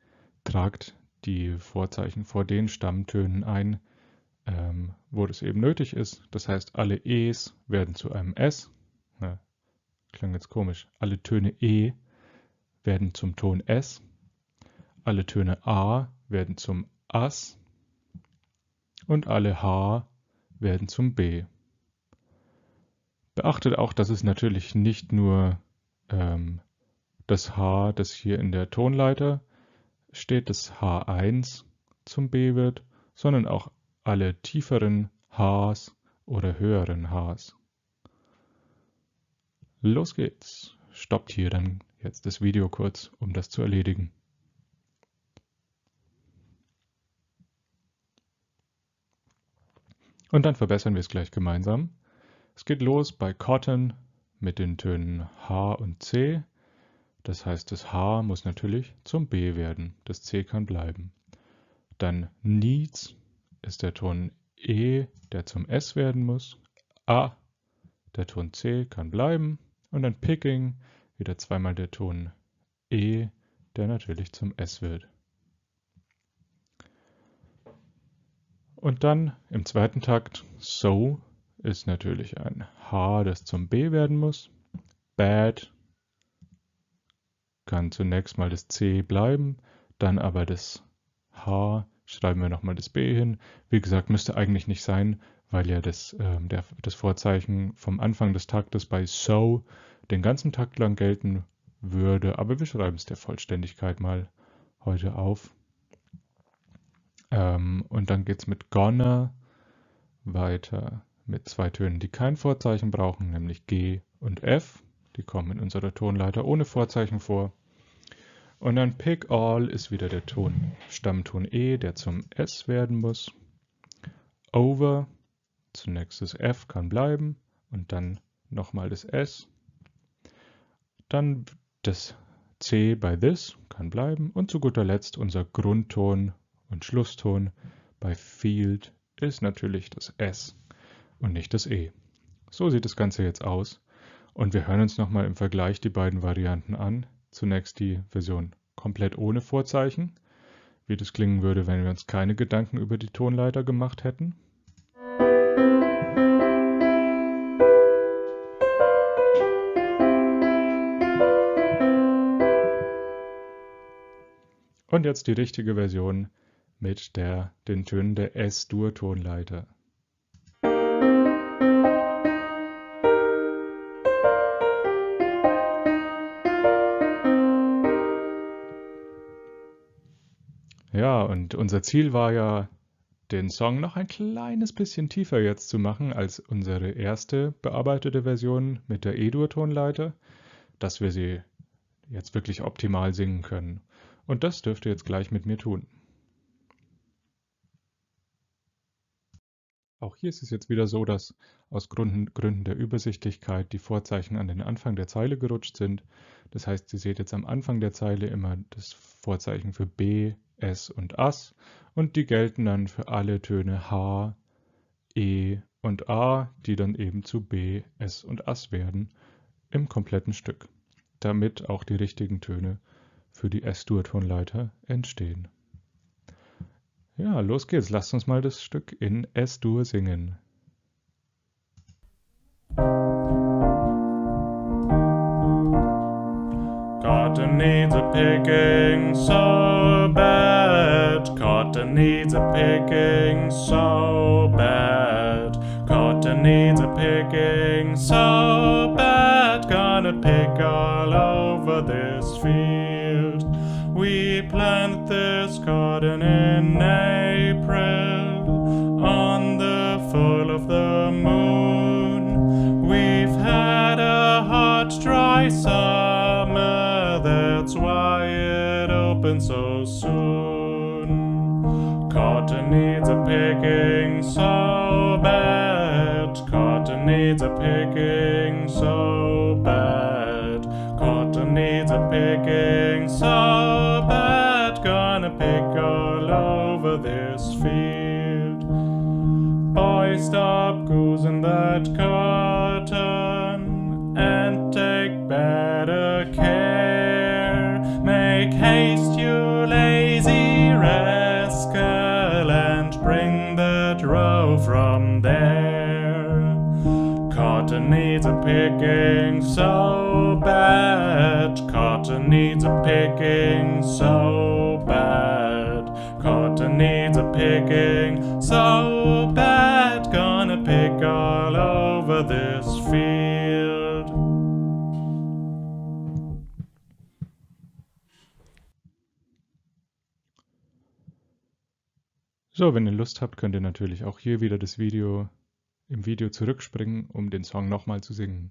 tragt die Vorzeichen vor den Stammtönen ein, ähm, wo das eben nötig ist. Das heißt, alle Es werden zu einem S. Na, klang jetzt komisch. Alle Töne E werden zum Ton S. Alle Töne A werden zum As. Und alle H werden zum B. Beachtet auch, dass es natürlich nicht nur ähm, das H, das hier in der Tonleiter ist, steht das H1 zum B-Wert, sondern auch alle tieferen Hs oder höheren Hs. Los geht's. Stoppt hier dann jetzt das Video kurz, um das zu erledigen. Und dann verbessern wir es gleich gemeinsam. Es geht los bei Cotton mit den Tönen H und C das heißt, das H muss natürlich zum B werden. Das C kann bleiben. Dann needs ist der Ton E, der zum S werden muss. A, der Ton C kann bleiben. Und dann picking, wieder zweimal der Ton E, der natürlich zum S wird. Und dann im zweiten Takt so ist natürlich ein H, das zum B werden muss. Bad kann zunächst mal das C bleiben, dann aber das H, schreiben wir nochmal das B hin. Wie gesagt, müsste eigentlich nicht sein, weil ja das, äh, der, das Vorzeichen vom Anfang des Taktes bei So den ganzen Takt lang gelten würde. Aber wir schreiben es der Vollständigkeit mal heute auf. Ähm, und dann geht es mit Gonna weiter mit zwei Tönen, die kein Vorzeichen brauchen, nämlich G und F. Die kommen in unserer Tonleiter ohne Vorzeichen vor. Und dann Pick All ist wieder der Ton, Stammton E, der zum S werden muss. Over, zunächst das F kann bleiben und dann nochmal das S. Dann das C bei This kann bleiben und zu guter Letzt unser Grundton und Schlusston bei Field ist natürlich das S und nicht das E. So sieht das Ganze jetzt aus. Und wir hören uns nochmal im Vergleich die beiden Varianten an. Zunächst die Version komplett ohne Vorzeichen, wie das klingen würde, wenn wir uns keine Gedanken über die Tonleiter gemacht hätten. Und jetzt die richtige Version mit der, den Tönen der S-Dur-Tonleiter. Und unser Ziel war ja, den Song noch ein kleines bisschen tiefer jetzt zu machen als unsere erste bearbeitete Version mit der E-Dur-Tonleiter, dass wir sie jetzt wirklich optimal singen können. Und das dürft ihr jetzt gleich mit mir tun. Auch hier ist es jetzt wieder so, dass aus Gründen, Gründen der Übersichtlichkeit die Vorzeichen an den Anfang der Zeile gerutscht sind. Das heißt, ihr seht jetzt am Anfang der Zeile immer das Vorzeichen für B, s und as und die gelten dann für alle Töne h, e und a, die dann eben zu b, s und as werden im kompletten Stück, damit auch die richtigen Töne für die S-Dur-Tonleiter entstehen. Ja, los geht's, lasst uns mal das Stück in S-Dur singen. picking so bad. Cotton needs a picking so bad. Cotton needs a picking so bad. Gonna pick all over this field. We plant this cotton in April on the full of the moon. We've had a hot, dry summer. happen so soon. Cotton needs a picking so bad. Cotton needs a picking so bad. Cotton needs a picking so bad. Gonna pick all over this field. Boy, stop goosing that car. picking so bad. Cotton needs a picking so bad. Cotton needs a picking so bad. Gonna pick all over this field. So, wenn ihr Lust habt, könnt ihr natürlich auch hier wieder das Video im Video zurückspringen, um den Song nochmal zu singen.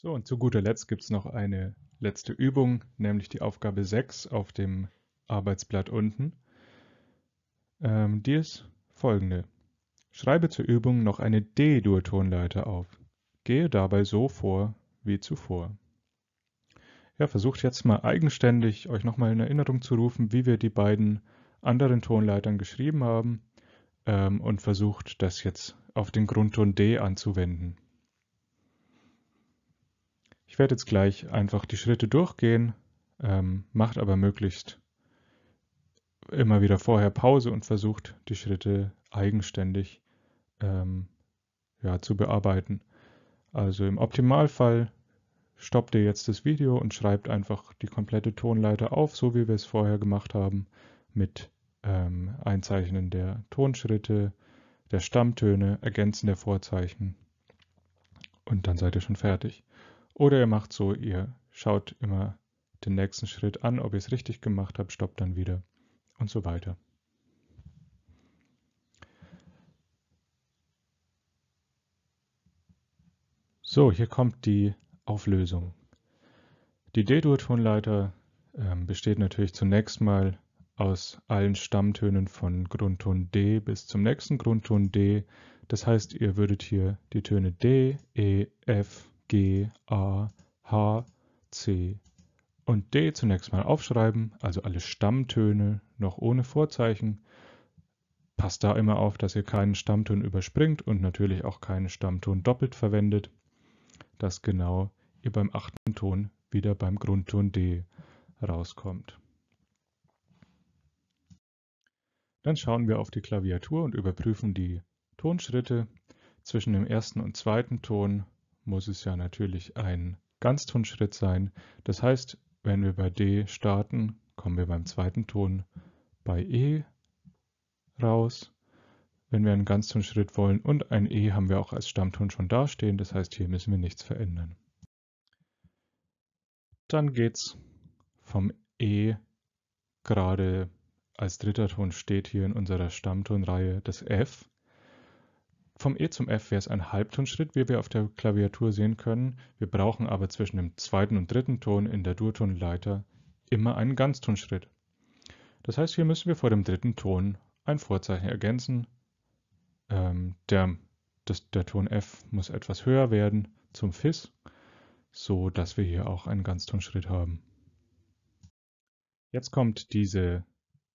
So, und zu guter Letzt gibt es noch eine letzte Übung, nämlich die Aufgabe 6 auf dem Arbeitsblatt unten. Ähm, die ist folgende. Schreibe zur Übung noch eine D-Dur-Tonleiter auf. Gehe dabei so vor wie zuvor. Ja, versucht jetzt mal eigenständig euch nochmal in Erinnerung zu rufen, wie wir die beiden anderen Tonleitern geschrieben haben ähm, und versucht das jetzt auf den Grundton D anzuwenden. Ich werde jetzt gleich einfach die Schritte durchgehen, ähm, macht aber möglichst immer wieder vorher Pause und versucht die Schritte eigenständig ähm, ja, zu bearbeiten. Also im Optimalfall stoppt ihr jetzt das Video und schreibt einfach die komplette Tonleiter auf, so wie wir es vorher gemacht haben, mit ähm, Einzeichnen der Tonschritte, der Stammtöne, Ergänzen der Vorzeichen und dann seid ihr schon fertig. Oder ihr macht so, ihr schaut immer den nächsten Schritt an, ob ihr es richtig gemacht habt, stoppt dann wieder und so weiter. So, hier kommt die Auflösung. Die D-Dur-Tonleiter äh, besteht natürlich zunächst mal aus allen Stammtönen von Grundton D bis zum nächsten Grundton D. Das heißt, ihr würdet hier die Töne D, E, F, G, A, H, C und D zunächst mal aufschreiben, also alle Stammtöne noch ohne Vorzeichen. Passt da immer auf, dass ihr keinen Stammton überspringt und natürlich auch keinen Stammton doppelt verwendet, dass genau ihr beim achten Ton wieder beim Grundton D rauskommt. Dann schauen wir auf die Klaviatur und überprüfen die Tonschritte. Zwischen dem ersten und zweiten Ton muss es ja natürlich ein Ganztonschritt sein. Das heißt, wenn wir bei D starten, kommen wir beim zweiten Ton bei E raus. Wenn wir einen Ganztonschritt wollen und ein E haben wir auch als Stammton schon dastehen, das heißt, hier müssen wir nichts verändern. Dann geht es vom E gerade als dritter Ton steht hier in unserer Stammtonreihe das F. Vom E zum F wäre es ein Halbtonschritt, wie wir auf der Klaviatur sehen können. Wir brauchen aber zwischen dem zweiten und dritten Ton in der Durtonleiter immer einen Ganztonschritt. Das heißt, hier müssen wir vor dem dritten Ton ein Vorzeichen ergänzen. Ähm, der, das, der Ton F muss etwas höher werden zum Fis, so dass wir hier auch einen Ganztonschritt haben. Jetzt kommt diese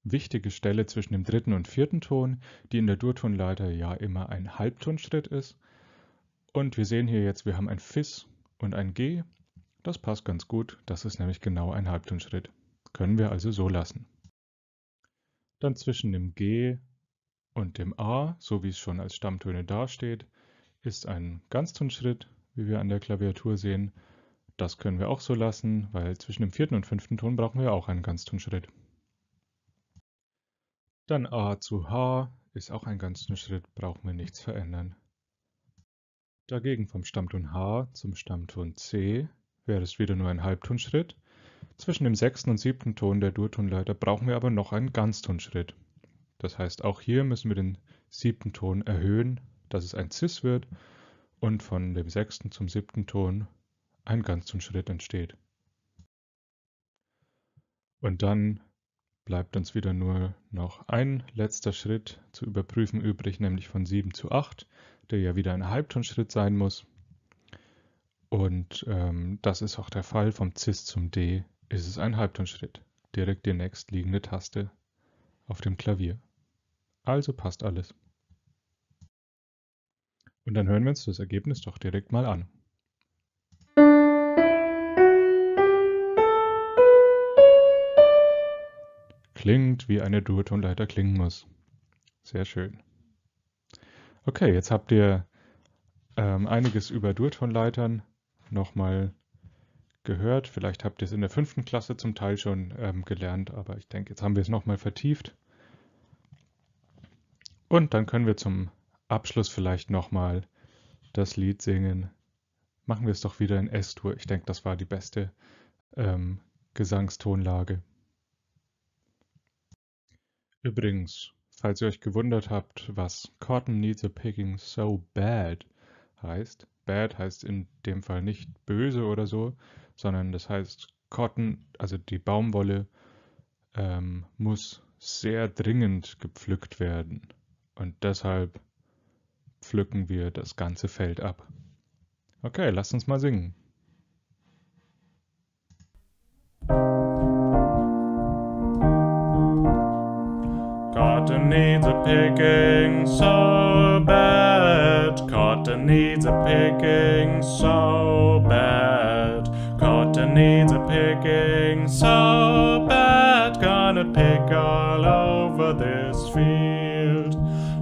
wichtige Stelle zwischen dem dritten und vierten Ton, die in der Durtonleiter ja immer ein Halbtonschritt ist. Und wir sehen hier jetzt, wir haben ein Fis und ein G. Das passt ganz gut, das ist nämlich genau ein Halbtonschritt. Können wir also so lassen. Dann zwischen dem G und dem A, so wie es schon als Stammtöne dasteht, ist ein Ganztonschritt, wie wir an der Klaviatur sehen. Das können wir auch so lassen, weil zwischen dem vierten und fünften Ton brauchen wir auch einen Ganztonschritt. Dann A zu H ist auch ein ganzen Schritt, brauchen wir nichts verändern. Dagegen vom Stammton H zum Stammton C wäre es wieder nur ein Halbtonschritt. Zwischen dem sechsten und siebten Ton der Durtonleiter brauchen wir aber noch einen Ganztonschritt. Das heißt, auch hier müssen wir den siebten Ton erhöhen, dass es ein Cis wird und von dem sechsten zum siebten Ton ein Ganztonschritt entsteht. Und dann bleibt uns wieder nur noch ein letzter Schritt zu überprüfen übrig, nämlich von 7 zu 8, der ja wieder ein Halbtonschritt sein muss. Und ähm, das ist auch der Fall. Vom Cis zum D ist es ein Halbtonschritt. Direkt die nächstliegende Taste auf dem Klavier. Also passt alles. Und dann hören wir uns das Ergebnis doch direkt mal an. klingt, wie eine Durtonleiter klingen muss. Sehr schön. Okay, jetzt habt ihr ähm, einiges über Durtonleitern nochmal gehört. Vielleicht habt ihr es in der fünften Klasse zum Teil schon ähm, gelernt, aber ich denke, jetzt haben wir es nochmal vertieft. Und dann können wir zum Abschluss vielleicht nochmal das Lied singen. Machen wir es doch wieder in S-Dur. Ich denke, das war die beste ähm, Gesangstonlage. Übrigens, falls ihr euch gewundert habt, was Cotton needs a picking so bad heißt, bad heißt in dem Fall nicht böse oder so, sondern das heißt Cotton, also die Baumwolle, ähm, muss sehr dringend gepflückt werden. Und deshalb pflücken wir das ganze Feld ab. Okay, lasst uns mal singen. Cotton needs a picking so bad. Cotton needs a picking so bad. Cotton needs a picking so bad. Gonna pick all over this field.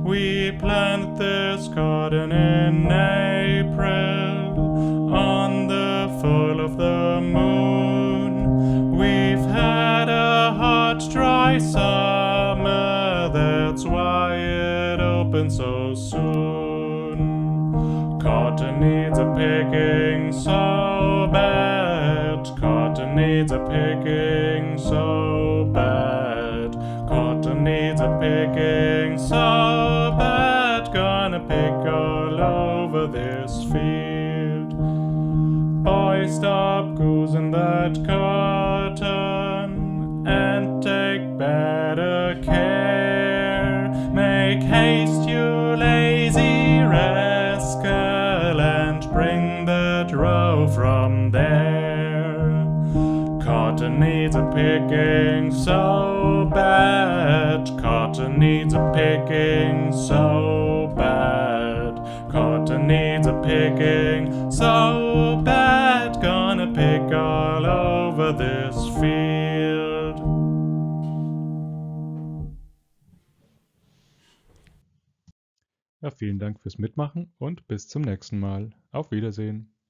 We plant this cotton in April on the full of the moon. We've had a hot, dry summer that's why it opens so soon. Cotton needs a picking so bad. Cotton needs a picking so bad. Cotton needs a picking so bad. Gonna pick all over this field. Boy, stop using that car. picking so bad. Cotton needs a picking so bad. Cotton needs a picking so bad. Gonna pick all over this field. Ja, vielen Dank fürs Mitmachen und bis zum nächsten Mal. Auf Wiedersehen.